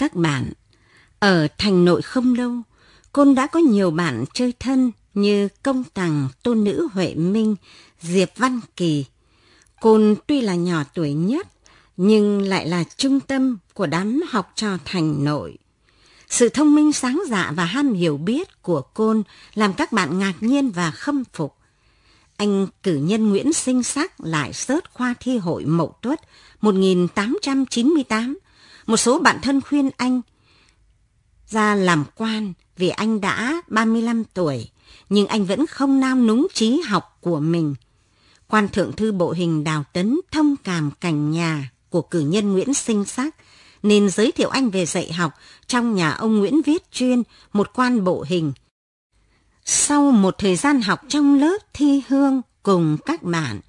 các bạn. Ở thành nội không lâu, Côn đã có nhiều bạn chơi thân như Công tàng Tôn Nữ Huệ Minh, Diệp Văn Kỳ. Côn tuy là nhỏ tuổi nhất, nhưng lại là trung tâm của đám học trò thành nội. Sự thông minh sáng dạ và ham hiểu biết của Côn làm các bạn ngạc nhiên và khâm phục. Anh cử nhân Nguyễn Sinh Sắc lại sớt khoa thi hội Mậu Tuất 1898 một số bạn thân khuyên anh ra làm quan vì anh đã 35 tuổi, nhưng anh vẫn không nao núng trí học của mình. Quan thượng thư bộ hình Đào Tấn thông cảm cảnh nhà của cử nhân Nguyễn Sinh Sắc, nên giới thiệu anh về dạy học trong nhà ông Nguyễn Viết Chuyên, một quan bộ hình. Sau một thời gian học trong lớp thi hương cùng các bạn,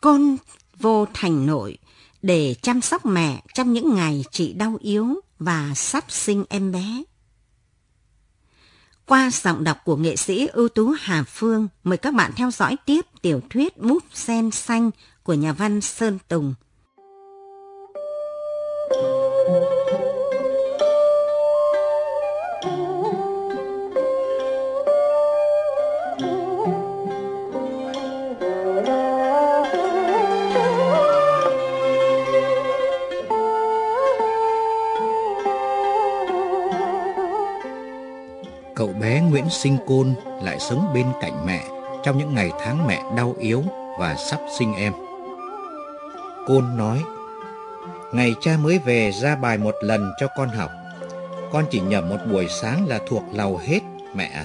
Côn vô thành nội, để chăm sóc mẹ trong những ngày chị đau yếu và sắp sinh em bé. Qua giọng đọc của nghệ sĩ ưu tú Hà Phương, mời các bạn theo dõi tiếp tiểu thuyết Búp Sen Xanh của nhà văn Sơn Tùng. sinh côn lại sống bên cạnh mẹ trong những ngày tháng mẹ đau yếu và sắp sinh em. Côn nói, Ngày cha mới về ra bài một lần cho con học, con chỉ nhầm một buổi sáng là thuộc lầu hết mẹ à.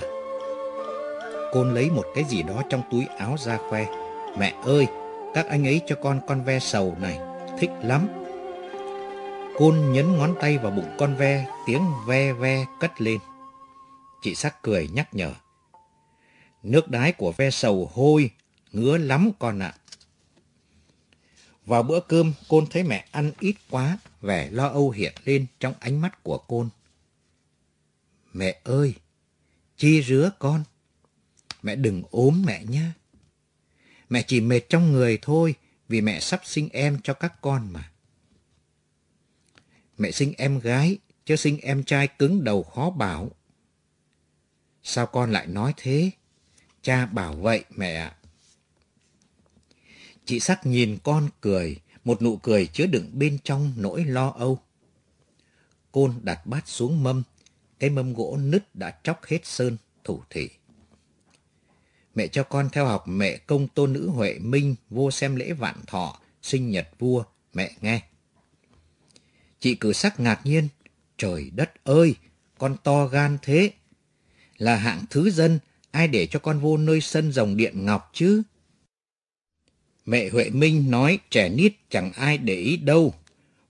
Côn lấy một cái gì đó trong túi áo ra khoe, Mẹ ơi, các anh ấy cho con con ve sầu này, thích lắm. Côn nhấn ngón tay vào bụng con ve, tiếng ve ve cất lên. Chị sắc cười nhắc nhở. Nước đái của ve sầu hôi, ngứa lắm con ạ. Vào bữa cơm, Côn thấy mẹ ăn ít quá, vẻ lo âu hiện lên trong ánh mắt của Côn. Mẹ ơi, chi rứa con. Mẹ đừng ốm mẹ nhé. Mẹ chỉ mệt trong người thôi vì mẹ sắp sinh em cho các con mà. Mẹ sinh em gái, chứ sinh em trai cứng đầu khó bảo. Sao con lại nói thế? Cha bảo vậy mẹ ạ. Chị sắc nhìn con cười, một nụ cười chứa đựng bên trong nỗi lo âu. Côn đặt bát xuống mâm, cái mâm gỗ nứt đã chóc hết sơn, thủ thị. Mẹ cho con theo học mẹ công tôn nữ Huệ Minh, vô xem lễ vạn thọ, sinh nhật vua, mẹ nghe. Chị cử sắc ngạc nhiên, trời đất ơi, con to gan thế, là hạng thứ dân, ai để cho con vô nơi sân rồng điện ngọc chứ? Mẹ Huệ Minh nói trẻ nít chẳng ai để ý đâu,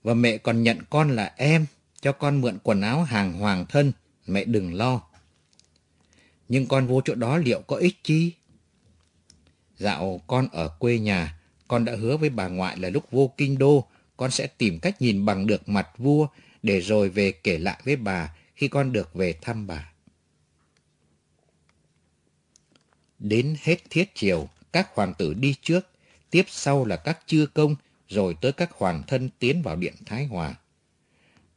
và mẹ còn nhận con là em, cho con mượn quần áo hàng hoàng thân, mẹ đừng lo. Nhưng con vô chỗ đó liệu có ích chi? Dạo con ở quê nhà, con đã hứa với bà ngoại là lúc vô kinh đô, con sẽ tìm cách nhìn bằng được mặt vua để rồi về kể lại với bà khi con được về thăm bà. Đến hết thiết triều, các hoàng tử đi trước, tiếp sau là các chư công, rồi tới các hoàng thân tiến vào điện Thái Hòa.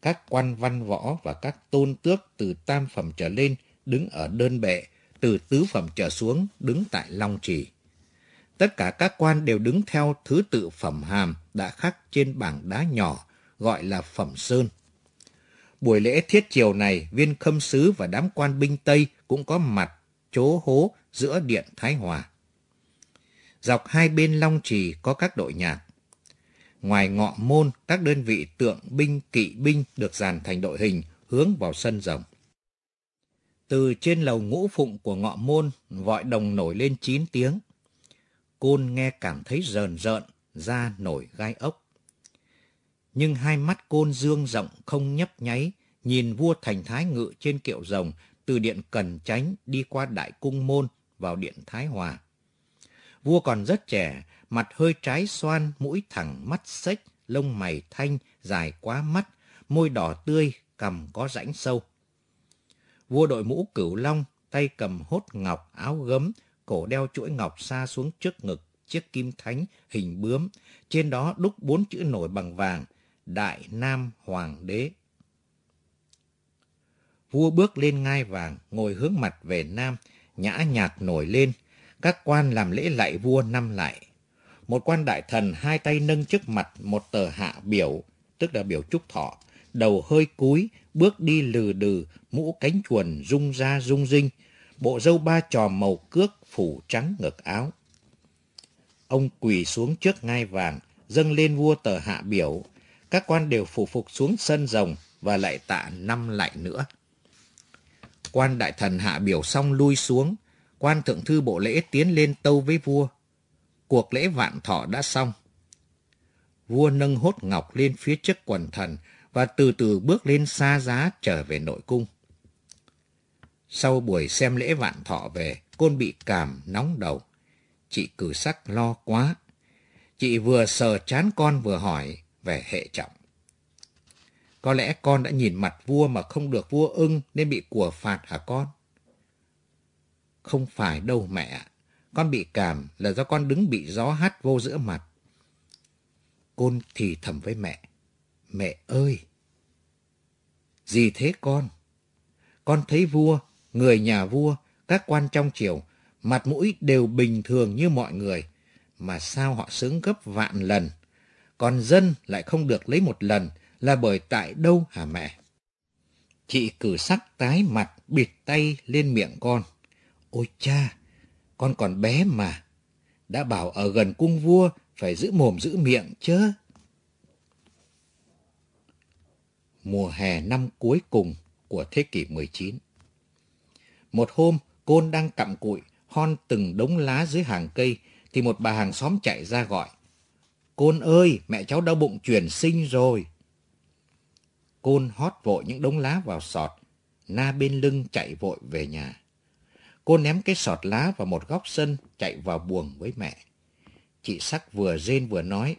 Các quan văn võ và các tôn tước từ tam phẩm trở lên đứng ở đơn bệ, từ tứ phẩm trở xuống đứng tại Long Trì. Tất cả các quan đều đứng theo thứ tự phẩm hàm đã khắc trên bảng đá nhỏ, gọi là phẩm sơn. Buổi lễ thiết triều này, viên khâm sứ và đám quan binh Tây cũng có mặt chỗ hố giữa Điện Thái Hòa. Dọc hai bên Long Trì có các đội nhạc. Ngoài ngọ môn, các đơn vị tượng binh, kỵ binh được dàn thành đội hình hướng vào sân rồng. Từ trên lầu ngũ phụng của ngọ môn, vọi đồng nổi lên chín tiếng. Côn nghe cảm thấy rờn rợn, da nổi gai ốc. Nhưng hai mắt côn dương rộng không nhấp nháy, nhìn vua thành thái ngự trên kiệu rồng từ điện Cần Chánh đi qua Đại Cung Môn vào điện Thái Hòa. Vua còn rất trẻ, mặt hơi trái xoan, mũi thẳng, mắt xếch, lông mày thanh, dài quá mắt, môi đỏ tươi, cằm có rãnh sâu. Vua đội mũ cửu long, tay cầm hốt ngọc, áo gấm, cổ đeo chuỗi ngọc xa xuống trước ngực, chiếc kim thánh hình bướm, trên đó đúc bốn chữ nổi bằng vàng, Đại Nam Hoàng Đế vua bước lên ngai vàng, ngồi hướng mặt về nam, nhã nhạc nổi lên, các quan làm lễ lạy vua năm lại. Một quan đại thần hai tay nâng trước mặt một tờ hạ biểu, tức là biểu trúc thọ, đầu hơi cúi, bước đi lừ đừ, mũ cánh chuồn rung ra rung rinh, bộ dâu ba trò màu cước phủ trắng ngực áo. Ông quỳ xuống trước ngai vàng, dâng lên vua tờ hạ biểu, các quan đều phụ phục xuống sân rồng và lại tạ năm lại nữa. Quan đại thần hạ biểu xong lui xuống, quan thượng thư bộ lễ tiến lên tâu với vua. Cuộc lễ vạn thọ đã xong. Vua nâng hốt ngọc lên phía trước quần thần và từ từ bước lên xa giá trở về nội cung. Sau buổi xem lễ vạn thọ về, côn bị cảm nóng đầu. Chị cử sắc lo quá. Chị vừa sờ chán con vừa hỏi về hệ trọng. Có lẽ con đã nhìn mặt vua mà không được vua ưng nên bị của phạt hả con? Không phải đâu mẹ. Con bị cảm là do con đứng bị gió hát vô giữa mặt. Côn thì thầm với mẹ. Mẹ ơi! Gì thế con? Con thấy vua, người nhà vua, các quan trong triều, mặt mũi đều bình thường như mọi người. Mà sao họ sướng gấp vạn lần? Còn dân lại không được lấy một lần, là bởi tại đâu hả mẹ? Chị cử sắc tái mặt bịt tay lên miệng con. Ôi cha, con còn bé mà. Đã bảo ở gần cung vua phải giữ mồm giữ miệng chứ. Mùa hè năm cuối cùng của thế kỷ 19 Một hôm, Côn đang cặm cụi, hon từng đống lá dưới hàng cây, thì một bà hàng xóm chạy ra gọi. Côn ơi, mẹ cháu đau bụng chuyển sinh rồi. Côn hót vội những đống lá vào sọt, na bên lưng chạy vội về nhà. Cô ném cái sọt lá vào một góc sân, chạy vào buồng với mẹ. Chị Sắc vừa rên vừa nói,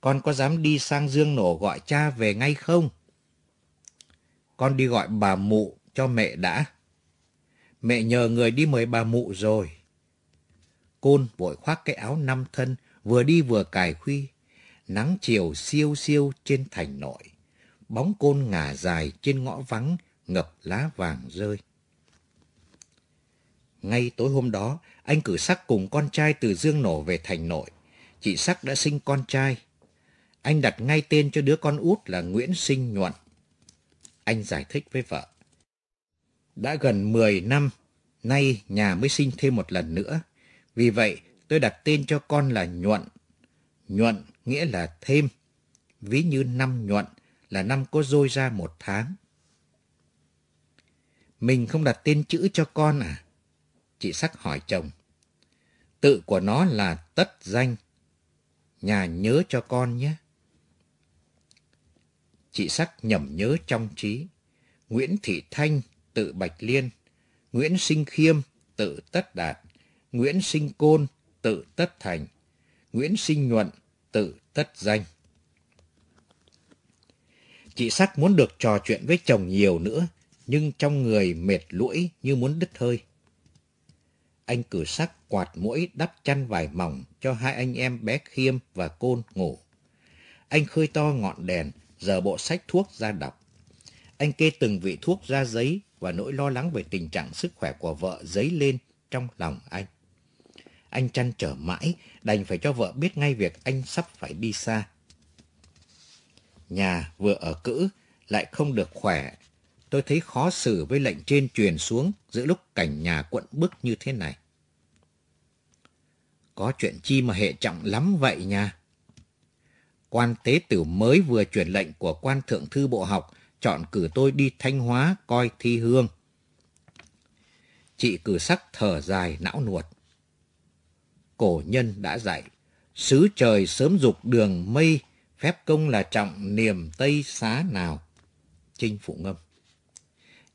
Con có dám đi sang Dương Nổ gọi cha về ngay không? Con đi gọi bà mụ cho mẹ đã. Mẹ nhờ người đi mời bà mụ rồi. Côn vội khoác cái áo năm thân, vừa đi vừa cài khuy. Nắng chiều siêu siêu trên thành nội bóng côn ngả dài trên ngõ vắng, ngập lá vàng rơi. Ngay tối hôm đó, anh cử sắc cùng con trai từ Dương Nổ về thành nội. Chị sắc đã sinh con trai. Anh đặt ngay tên cho đứa con út là Nguyễn Sinh Nhuận. Anh giải thích với vợ. Đã gần 10 năm, nay nhà mới sinh thêm một lần nữa. Vì vậy, tôi đặt tên cho con là Nhuận. Nhuận nghĩa là thêm, ví như năm nhuận là năm có dôi ra một tháng. Mình không đặt tên chữ cho con à? Chị Sắc hỏi chồng. Tự của nó là Tất Danh. Nhà nhớ cho con nhé. Chị Sắc nhẩm nhớ trong trí. Nguyễn Thị Thanh, tự Bạch Liên. Nguyễn Sinh Khiêm, tự Tất Đạt. Nguyễn Sinh Côn, tự Tất Thành. Nguyễn Sinh Nhuận, tự Tất Danh. Chị Sắc muốn được trò chuyện với chồng nhiều nữa, nhưng trong người mệt lũi như muốn đứt hơi. Anh cử sắc quạt mũi đắp chăn vải mỏng cho hai anh em bé Khiêm và Côn ngủ. Anh khơi to ngọn đèn, giờ bộ sách thuốc ra đọc. Anh kê từng vị thuốc ra giấy và nỗi lo lắng về tình trạng sức khỏe của vợ dấy lên trong lòng anh. Anh chăn trở mãi, đành phải cho vợ biết ngay việc anh sắp phải đi xa nhà vừa ở cữ lại không được khỏe. Tôi thấy khó xử với lệnh trên truyền xuống giữa lúc cảnh nhà quận bức như thế này. Có chuyện chi mà hệ trọng lắm vậy nha. Quan tế tử mới vừa truyền lệnh của quan thượng thư bộ học chọn cử tôi đi Thanh Hóa coi thi hương. Chị cử sắc thở dài não nuột. Cổ nhân đã dạy, sứ trời sớm dục đường mây Phép công là trọng niềm Tây xá nào. Trinh Phụ Ngâm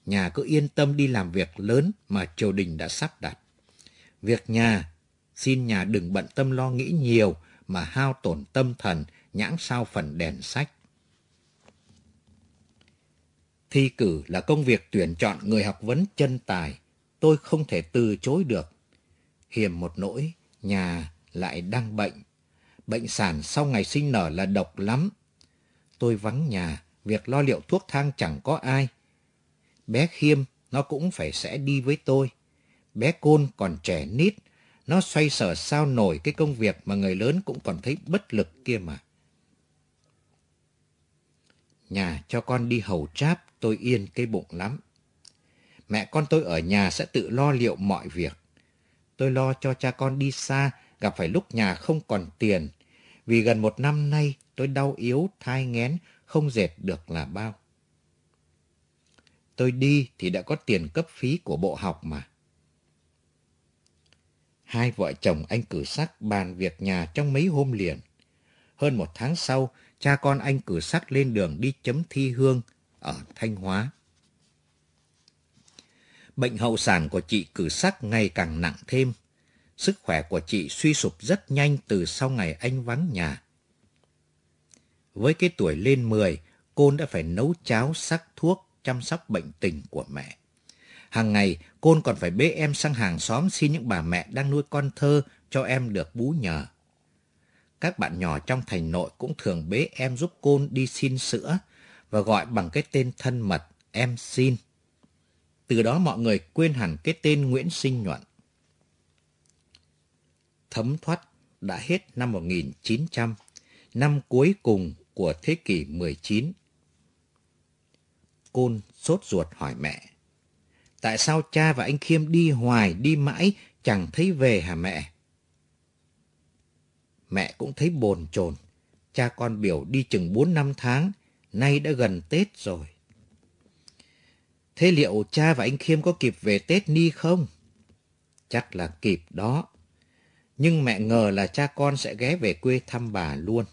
Nhà cứ yên tâm đi làm việc lớn mà triều đình đã sắp đặt. Việc nhà, xin nhà đừng bận tâm lo nghĩ nhiều mà hao tổn tâm thần nhãn sao phần đèn sách. Thi cử là công việc tuyển chọn người học vấn chân tài, tôi không thể từ chối được. Hiểm một nỗi, nhà lại đang bệnh bệnh sản sau ngày sinh nở là độc lắm. Tôi vắng nhà, việc lo liệu thuốc thang chẳng có ai. Bé Khiêm, nó cũng phải sẽ đi với tôi. Bé Côn còn trẻ nít, nó xoay sở sao nổi cái công việc mà người lớn cũng còn thấy bất lực kia mà. Nhà cho con đi hầu tráp, tôi yên cái bụng lắm. Mẹ con tôi ở nhà sẽ tự lo liệu mọi việc. Tôi lo cho cha con đi xa, gặp phải lúc nhà không còn tiền, vì gần một năm nay tôi đau yếu, thai nghén, không dệt được là bao. Tôi đi thì đã có tiền cấp phí của bộ học mà. Hai vợ chồng anh cử sắc bàn việc nhà trong mấy hôm liền. Hơn một tháng sau, cha con anh cử sắc lên đường đi chấm thi hương ở Thanh Hóa. Bệnh hậu sản của chị cử sắc ngày càng nặng thêm. Sức khỏe của chị suy sụp rất nhanh từ sau ngày anh vắng nhà. Với cái tuổi lên 10, côn đã phải nấu cháo sắc thuốc chăm sóc bệnh tình của mẹ. Hàng ngày, côn còn phải bế em sang hàng xóm xin những bà mẹ đang nuôi con thơ cho em được bú nhờ. Các bạn nhỏ trong thành nội cũng thường bế em giúp côn đi xin sữa và gọi bằng cái tên thân mật em xin. Từ đó mọi người quên hẳn cái tên Nguyễn Sinh Nhuận thấm thoát đã hết năm 1900, năm cuối cùng của thế kỷ 19. Côn sốt ruột hỏi mẹ. Tại sao cha và anh Khiêm đi hoài, đi mãi, chẳng thấy về hả mẹ? Mẹ cũng thấy bồn chồn. Cha con biểu đi chừng 4 năm tháng, nay đã gần Tết rồi. Thế liệu cha và anh Khiêm có kịp về Tết Ni không? Chắc là kịp đó nhưng mẹ ngờ là cha con sẽ ghé về quê thăm bà luôn.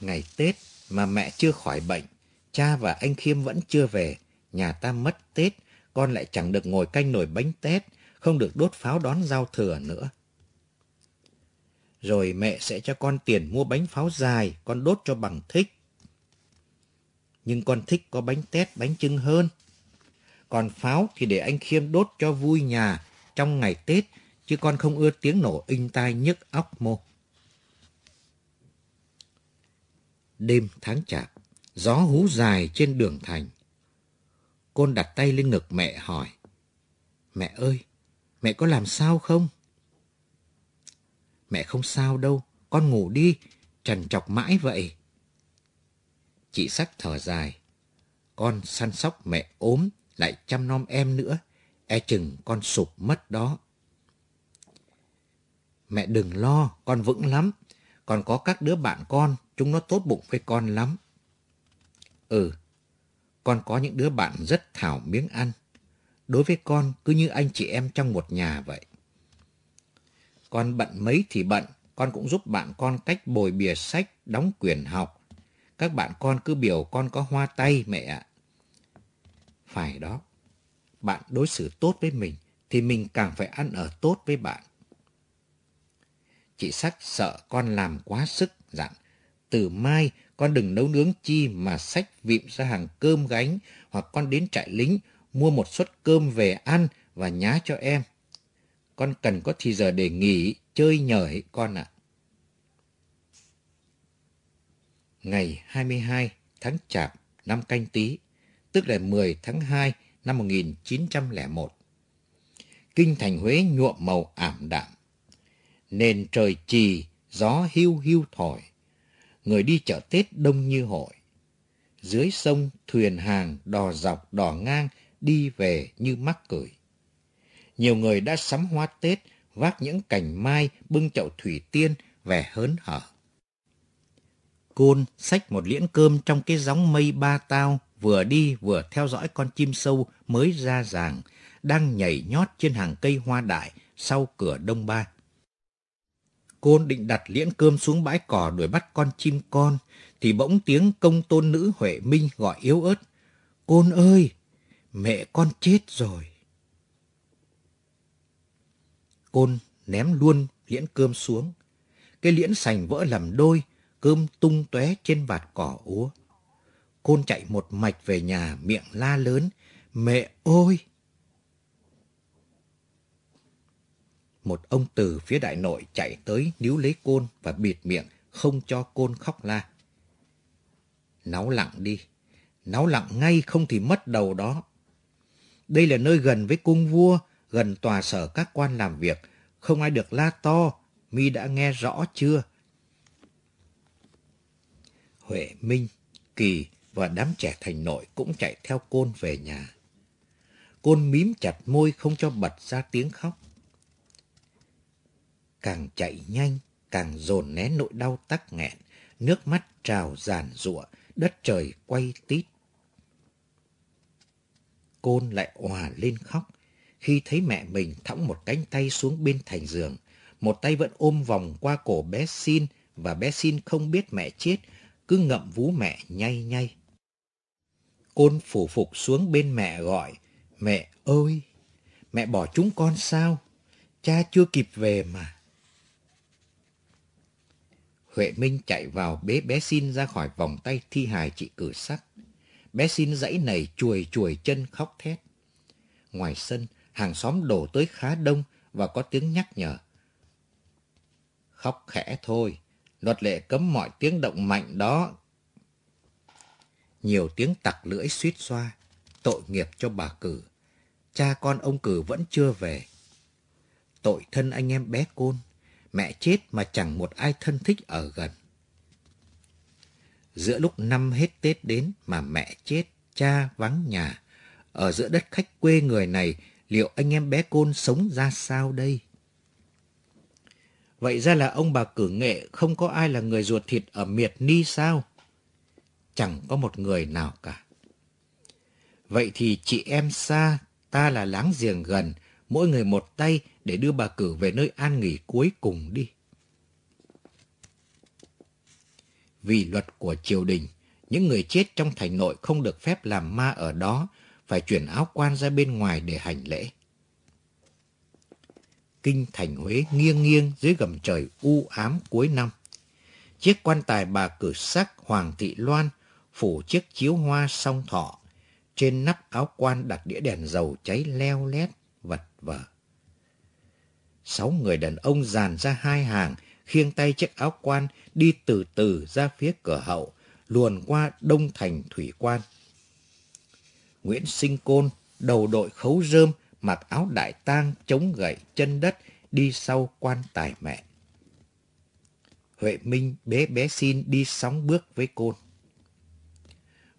Ngày Tết mà mẹ chưa khỏi bệnh, cha và anh Khiêm vẫn chưa về, nhà ta mất Tết, con lại chẳng được ngồi canh nồi bánh Tết, không được đốt pháo đón giao thừa nữa. Rồi mẹ sẽ cho con tiền mua bánh pháo dài, con đốt cho bằng thích. Nhưng con thích có bánh tét, bánh trưng hơn. Còn pháo thì để anh Khiêm đốt cho vui nhà trong ngày Tết chứ con không ưa tiếng nổ inh tai nhức óc mô. Đêm tháng chạp, gió hú dài trên đường thành. Côn đặt tay lên ngực mẹ hỏi. Mẹ ơi, mẹ có làm sao không? Mẹ không sao đâu, con ngủ đi, trần chọc mãi vậy. Chị sắc thở dài. Con săn sóc mẹ ốm, lại chăm nom em nữa, e chừng con sụp mất đó. Mẹ đừng lo, con vững lắm. Còn có các đứa bạn con, chúng nó tốt bụng với con lắm. Ừ, con có những đứa bạn rất thảo miếng ăn. Đối với con cứ như anh chị em trong một nhà vậy. Con bận mấy thì bận, con cũng giúp bạn con cách bồi bìa sách, đóng quyển học. Các bạn con cứ biểu con có hoa tay mẹ ạ. Phải đó, bạn đối xử tốt với mình thì mình càng phải ăn ở tốt với bạn. Chị sách sợ con làm quá sức, dặn. Từ mai con đừng nấu nướng chi mà sách vịm ra hàng cơm gánh hoặc con đến trại lính mua một suất cơm về ăn và nhá cho em. Con cần có thì giờ để nghỉ, chơi nhởi con ạ. À. Ngày 22 tháng Chạp năm Canh Tý, tức là 10 tháng 2 năm 1901. Kinh thành Huế nhuộm màu ảm đạm, nền trời chì, gió hiu hiu thổi. Người đi chợ Tết đông như hội. Dưới sông, thuyền hàng, đò dọc, đò ngang, đi về như mắc cười. Nhiều người đã sắm hoa Tết, vác những cành mai, bưng chậu thủy tiên, về hớn hở. Côn xách một liễn cơm trong cái gióng mây ba tao, vừa đi vừa theo dõi con chim sâu mới ra ràng, đang nhảy nhót trên hàng cây hoa đại sau cửa đông ba. Côn định đặt liễn cơm xuống bãi cỏ đuổi bắt con chim con, thì bỗng tiếng công tôn nữ Huệ Minh gọi yếu ớt. Côn ơi, mẹ con chết rồi. Côn ném luôn liễn cơm xuống. Cái liễn sành vỡ làm đôi, cơm tung tóe trên vạt cỏ úa. Côn chạy một mạch về nhà miệng la lớn, mẹ ôi! một ông từ phía đại nội chạy tới níu lấy côn và bịt miệng, không cho côn khóc la. Náu lặng đi, náu lặng ngay không thì mất đầu đó. Đây là nơi gần với cung vua, gần tòa sở các quan làm việc, không ai được la to, mi đã nghe rõ chưa? Huệ Minh, Kỳ và đám trẻ thành nội cũng chạy theo côn về nhà. Côn mím chặt môi không cho bật ra tiếng khóc càng chạy nhanh, càng dồn nén nỗi đau tắc nghẹn, nước mắt trào giàn rụa, đất trời quay tít. Côn lại hòa lên khóc khi thấy mẹ mình thõng một cánh tay xuống bên thành giường, một tay vẫn ôm vòng qua cổ bé Xin và bé Xin không biết mẹ chết, cứ ngậm vú mẹ nhay nhay. Côn phủ phục xuống bên mẹ gọi, mẹ ơi, mẹ bỏ chúng con sao? Cha chưa kịp về mà. Huệ Minh chạy vào bế bé xin ra khỏi vòng tay thi hài chị cử sắc. Bé xin dãy này chuồi chuồi chân khóc thét. Ngoài sân, hàng xóm đổ tới khá đông và có tiếng nhắc nhở. Khóc khẽ thôi, luật lệ cấm mọi tiếng động mạnh đó. Nhiều tiếng tặc lưỡi suýt xoa, tội nghiệp cho bà cử. Cha con ông cử vẫn chưa về. Tội thân anh em bé côn mẹ chết mà chẳng một ai thân thích ở gần. Giữa lúc năm hết Tết đến mà mẹ chết, cha vắng nhà, ở giữa đất khách quê người này liệu anh em bé Côn sống ra sao đây? Vậy ra là ông bà cử nghệ không có ai là người ruột thịt ở Miệt Ni sao? Chẳng có một người nào cả. Vậy thì chị em xa, ta là láng giềng gần, mỗi người một tay, để đưa bà cử về nơi an nghỉ cuối cùng đi. Vì luật của triều đình, những người chết trong thành nội không được phép làm ma ở đó, phải chuyển áo quan ra bên ngoài để hành lễ. Kinh thành Huế nghiêng nghiêng dưới gầm trời u ám cuối năm. Chiếc quan tài bà cử sắc Hoàng Thị Loan phủ chiếc chiếu hoa song thọ. Trên nắp áo quan đặt đĩa đèn dầu cháy leo lét, vật vờ sáu người đàn ông dàn ra hai hàng, khiêng tay chiếc áo quan đi từ từ ra phía cửa hậu, luồn qua đông thành thủy quan. Nguyễn Sinh Côn, đầu đội khấu rơm, mặc áo đại tang chống gậy chân đất đi sau quan tài mẹ. Huệ Minh bé bé xin đi sóng bước với Côn.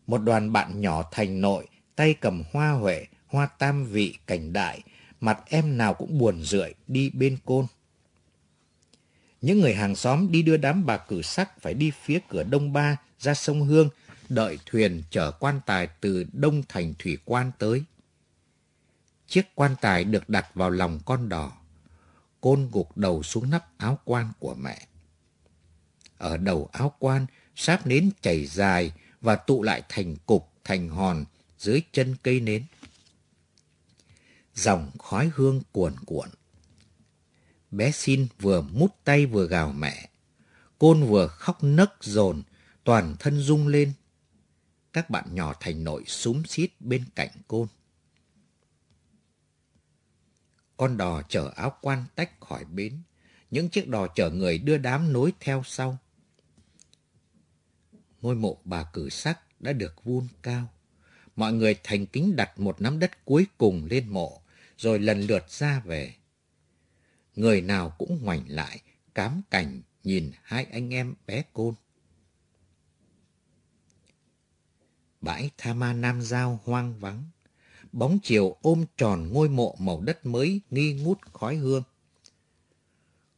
Một đoàn bạn nhỏ thành nội, tay cầm hoa huệ, hoa tam vị cảnh đại, mặt em nào cũng buồn rượi đi bên côn. Những người hàng xóm đi đưa đám bà cử sắc phải đi phía cửa Đông Ba ra sông Hương, đợi thuyền chở quan tài từ Đông Thành Thủy Quan tới. Chiếc quan tài được đặt vào lòng con đỏ. Côn gục đầu xuống nắp áo quan của mẹ. Ở đầu áo quan, sáp nến chảy dài và tụ lại thành cục, thành hòn dưới chân cây nến dòng khói hương cuồn cuộn. Bé xin vừa mút tay vừa gào mẹ. Côn vừa khóc nấc dồn, toàn thân rung lên. Các bạn nhỏ thành nội súng xít bên cạnh côn. Con đò chở áo quan tách khỏi bến. Những chiếc đò chở người đưa đám nối theo sau. Ngôi mộ bà cử sắc đã được vun cao mọi người thành kính đặt một nắm đất cuối cùng lên mộ, rồi lần lượt ra về. Người nào cũng ngoảnh lại, cám cảnh nhìn hai anh em bé côn. Bãi Tha Ma Nam Giao hoang vắng, bóng chiều ôm tròn ngôi mộ màu đất mới nghi ngút khói hương.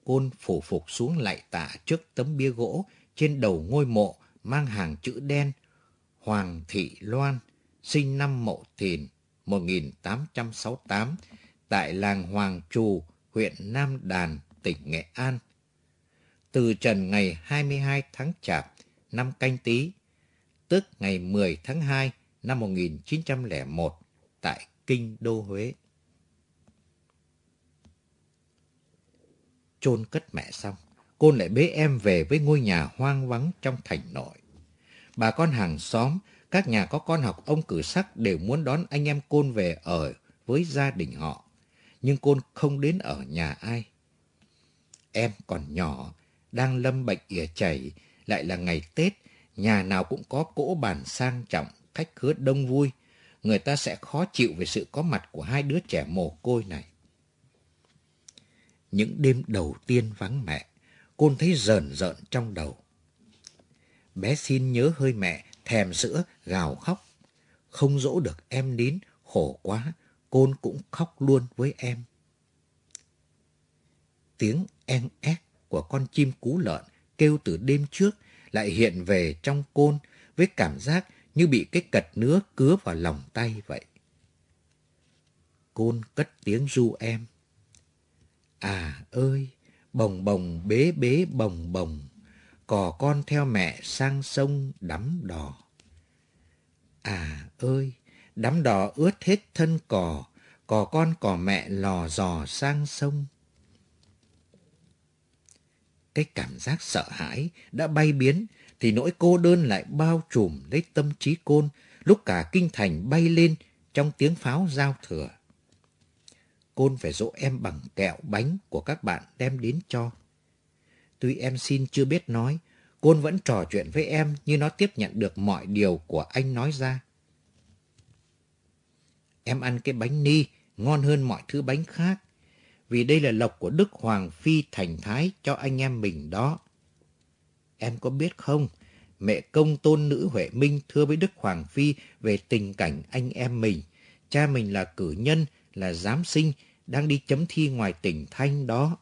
Côn phủ phục xuống lại tạ trước tấm bia gỗ trên đầu ngôi mộ mang hàng chữ đen Hoàng Thị Loan, sinh năm Mậu Thìn 1868 tại làng Hoàng Trù, huyện Nam Đàn, tỉnh Nghệ An. Từ trần ngày 22 tháng Chạp năm Canh Tý, tức ngày 10 tháng 2 năm 1901 tại Kinh Đô Huế. chôn cất mẹ xong, cô lại bế em về với ngôi nhà hoang vắng trong thành nội. Bà con hàng xóm các nhà có con học ông cử sắc đều muốn đón anh em Côn về ở với gia đình họ. Nhưng Côn không đến ở nhà ai. Em còn nhỏ, đang lâm bệnh ỉa chảy, lại là ngày Tết, nhà nào cũng có cỗ bàn sang trọng, khách khứa đông vui. Người ta sẽ khó chịu về sự có mặt của hai đứa trẻ mồ côi này. Những đêm đầu tiên vắng mẹ, Côn thấy rờn rợn trong đầu. Bé xin nhớ hơi mẹ, thèm sữa, gào khóc. Không dỗ được em nín, khổ quá, côn cũng khóc luôn với em. Tiếng en ép của con chim cú lợn kêu từ đêm trước lại hiện về trong côn với cảm giác như bị cái cật nứa cứa vào lòng tay vậy. Côn cất tiếng ru em. À ơi, bồng bồng bế bế bồng bồng cò con theo mẹ sang sông đắm đò. À ơi, đắm đò ướt hết thân cò, cò con cò mẹ lò dò sang sông. Cái cảm giác sợ hãi đã bay biến, thì nỗi cô đơn lại bao trùm lấy tâm trí côn lúc cả kinh thành bay lên trong tiếng pháo giao thừa. Côn phải dỗ em bằng kẹo bánh của các bạn đem đến cho. Tuy em xin chưa biết nói, Côn vẫn trò chuyện với em như nó tiếp nhận được mọi điều của anh nói ra. Em ăn cái bánh ni ngon hơn mọi thứ bánh khác, vì đây là lộc của Đức Hoàng Phi Thành Thái cho anh em mình đó. Em có biết không, mẹ công tôn nữ Huệ Minh thưa với Đức Hoàng Phi về tình cảnh anh em mình. Cha mình là cử nhân, là giám sinh, đang đi chấm thi ngoài tỉnh Thanh đó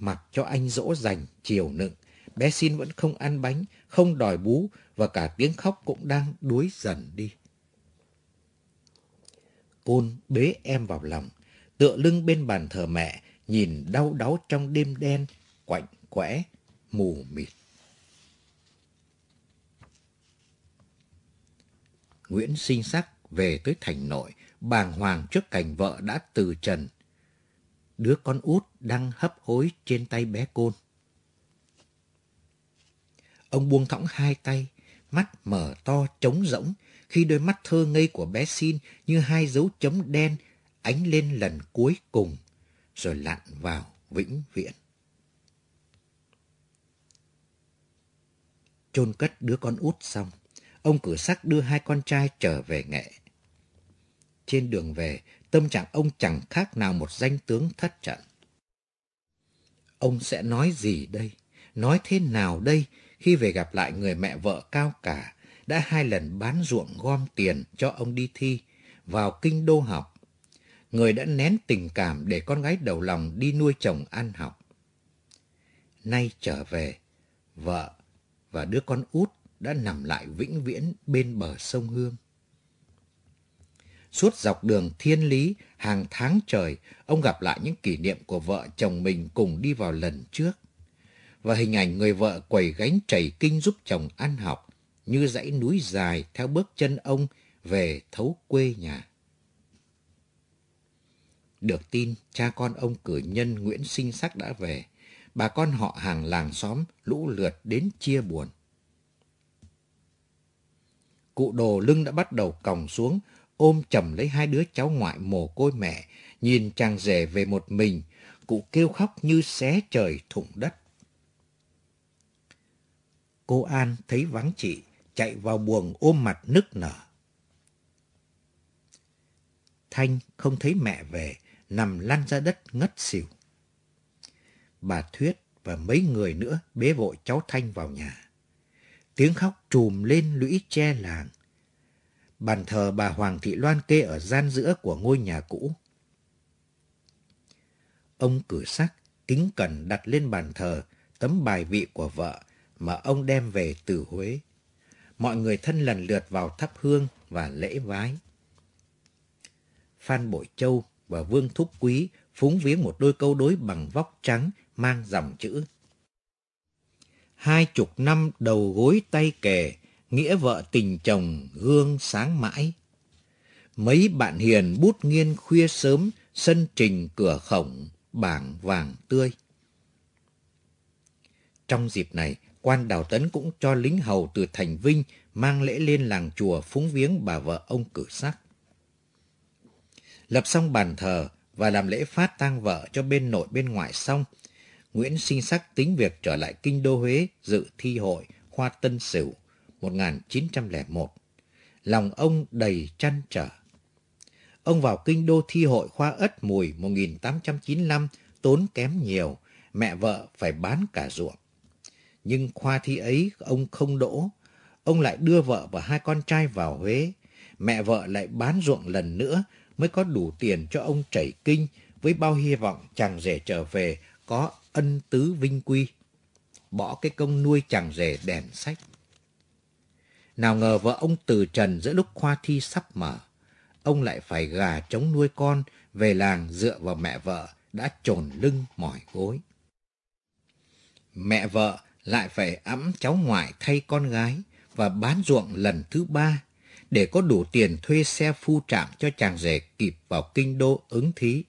mặc cho anh dỗ dành, chiều nựng, bé xin vẫn không ăn bánh, không đòi bú và cả tiếng khóc cũng đang đuối dần đi. Côn bế em vào lòng, tựa lưng bên bàn thờ mẹ, nhìn đau đáu trong đêm đen, quạnh quẽ, mù mịt. Nguyễn sinh sắc về tới thành nội, bàng hoàng trước cảnh vợ đã từ trần đứa con út đang hấp hối trên tay bé côn. Ông buông thõng hai tay, mắt mở to trống rỗng khi đôi mắt thơ ngây của bé xin như hai dấu chấm đen ánh lên lần cuối cùng rồi lặn vào vĩnh viễn. chôn cất đứa con út xong, ông cửa sắc đưa hai con trai trở về nghệ. Trên đường về, tâm trạng ông chẳng khác nào một danh tướng thất trận. Ông sẽ nói gì đây? Nói thế nào đây khi về gặp lại người mẹ vợ cao cả đã hai lần bán ruộng gom tiền cho ông đi thi vào kinh đô học? Người đã nén tình cảm để con gái đầu lòng đi nuôi chồng ăn học. Nay trở về, vợ và đứa con út đã nằm lại vĩnh viễn bên bờ sông Hương. Suốt dọc đường thiên lý, hàng tháng trời, ông gặp lại những kỷ niệm của vợ chồng mình cùng đi vào lần trước. Và hình ảnh người vợ quầy gánh chảy kinh giúp chồng ăn học, như dãy núi dài theo bước chân ông về thấu quê nhà. Được tin, cha con ông cử nhân Nguyễn Sinh Sắc đã về. Bà con họ hàng làng xóm lũ lượt đến chia buồn. Cụ đồ lưng đã bắt đầu còng xuống, ôm chầm lấy hai đứa cháu ngoại mồ côi mẹ, nhìn chàng rể về một mình, cụ kêu khóc như xé trời thủng đất. Cô An thấy vắng chị, chạy vào buồng ôm mặt nức nở. Thanh không thấy mẹ về, nằm lăn ra đất ngất xỉu. Bà Thuyết và mấy người nữa bế vội cháu Thanh vào nhà. Tiếng khóc trùm lên lũy tre làng, bàn thờ bà Hoàng Thị Loan kê ở gian giữa của ngôi nhà cũ. Ông cử sắc, kính cẩn đặt lên bàn thờ tấm bài vị của vợ mà ông đem về từ Huế. Mọi người thân lần lượt vào thắp hương và lễ vái. Phan Bội Châu và Vương Thúc Quý phúng viếng một đôi câu đối bằng vóc trắng mang dòng chữ. Hai chục năm đầu gối tay kề, nghĩa vợ tình chồng gương sáng mãi. Mấy bạn hiền bút nghiên khuya sớm, sân trình cửa khổng, bảng vàng tươi. Trong dịp này, quan Đào Tấn cũng cho lính hầu từ Thành Vinh mang lễ lên làng chùa phúng viếng bà vợ ông cử sắc. Lập xong bàn thờ và làm lễ phát tang vợ cho bên nội bên ngoại xong, Nguyễn sinh sắc tính việc trở lại kinh đô Huế dự thi hội hoa tân sửu 1901, lòng ông đầy trăn trở. Ông vào kinh đô thi hội khoa ất mùi 1895 tốn kém nhiều, mẹ vợ phải bán cả ruộng. Nhưng khoa thi ấy ông không đỗ, ông lại đưa vợ và hai con trai vào Huế. Mẹ vợ lại bán ruộng lần nữa mới có đủ tiền cho ông chảy kinh với bao hy vọng chàng rể trở về có ân tứ vinh quy. Bỏ cái công nuôi chàng rể đèn sách. Nào ngờ vợ ông từ trần giữa lúc khoa thi sắp mở. Ông lại phải gà chống nuôi con, về làng dựa vào mẹ vợ, đã trồn lưng mỏi gối. Mẹ vợ lại phải ẵm cháu ngoại thay con gái và bán ruộng lần thứ ba để có đủ tiền thuê xe phu trạm cho chàng rể kịp vào kinh đô ứng thí.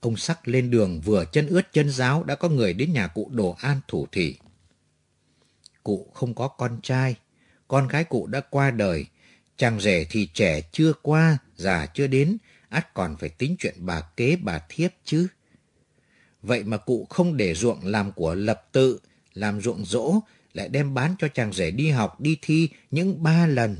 Ông sắc lên đường vừa chân ướt chân giáo đã có người đến nhà cụ Đồ An thủ thị cụ không có con trai, con gái cụ đã qua đời, chàng rể thì trẻ chưa qua, già chưa đến, ắt còn phải tính chuyện bà kế bà thiếp chứ. Vậy mà cụ không để ruộng làm của lập tự, làm ruộng rỗ, lại đem bán cho chàng rể đi học, đi thi những ba lần.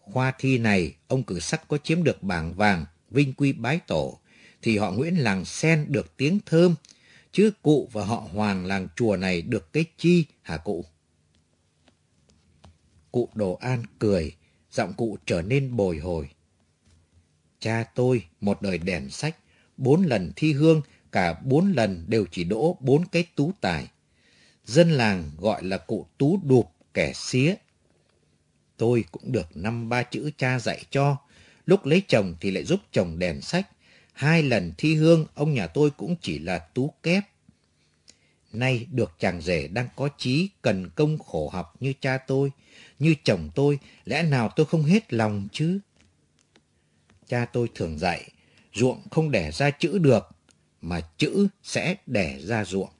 Khoa thi này, ông cử sắc có chiếm được bảng vàng, vinh quy bái tổ, thì họ Nguyễn Làng Sen được tiếng thơm, chứ cụ và họ hoàng làng chùa này được cái chi hả cụ? Cụ Đồ An cười, giọng cụ trở nên bồi hồi. Cha tôi một đời đèn sách, bốn lần thi hương, cả bốn lần đều chỉ đỗ bốn cái tú tài. Dân làng gọi là cụ tú đụp kẻ xía. Tôi cũng được năm ba chữ cha dạy cho, lúc lấy chồng thì lại giúp chồng đèn sách, Hai lần thi hương, ông nhà tôi cũng chỉ là tú kép. Nay được chàng rể đang có trí, cần công khổ học như cha tôi, như chồng tôi, lẽ nào tôi không hết lòng chứ? Cha tôi thường dạy, ruộng không đẻ ra chữ được, mà chữ sẽ đẻ ra ruộng.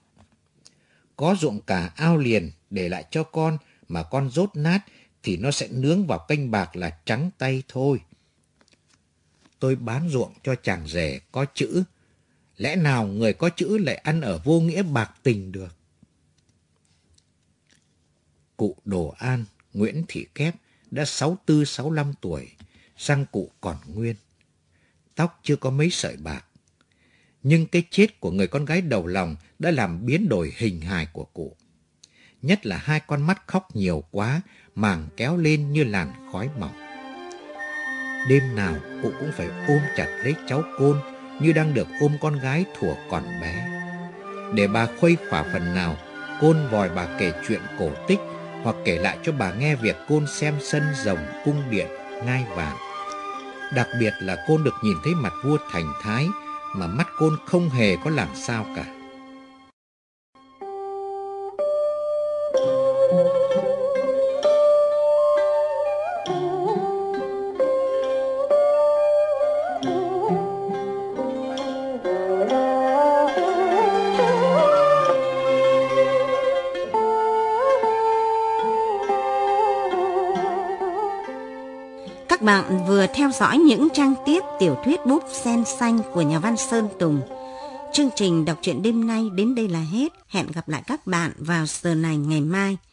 Có ruộng cả ao liền để lại cho con, mà con rốt nát thì nó sẽ nướng vào canh bạc là trắng tay thôi tôi bán ruộng cho chàng rể có chữ. Lẽ nào người có chữ lại ăn ở vô nghĩa bạc tình được? Cụ Đồ An, Nguyễn Thị Kép đã 64-65 tuổi, sang cụ còn nguyên. Tóc chưa có mấy sợi bạc. Nhưng cái chết của người con gái đầu lòng đã làm biến đổi hình hài của cụ. Nhất là hai con mắt khóc nhiều quá, màng kéo lên như làn khói mỏng. Đêm nào cụ cũng phải ôm chặt lấy cháu côn như đang được ôm con gái thuở còn bé. Để bà khuây khỏa phần nào, côn vòi bà kể chuyện cổ tích hoặc kể lại cho bà nghe việc côn xem sân rồng, cung điện, ngai vàng. Đặc biệt là côn được nhìn thấy mặt vua thành thái mà mắt côn không hề có làm sao cả. dõi những trang tiếp tiểu thuyết búp sen xanh của nhà văn Sơn Tùng. Chương trình đọc truyện đêm nay đến đây là hết. Hẹn gặp lại các bạn vào giờ này ngày mai.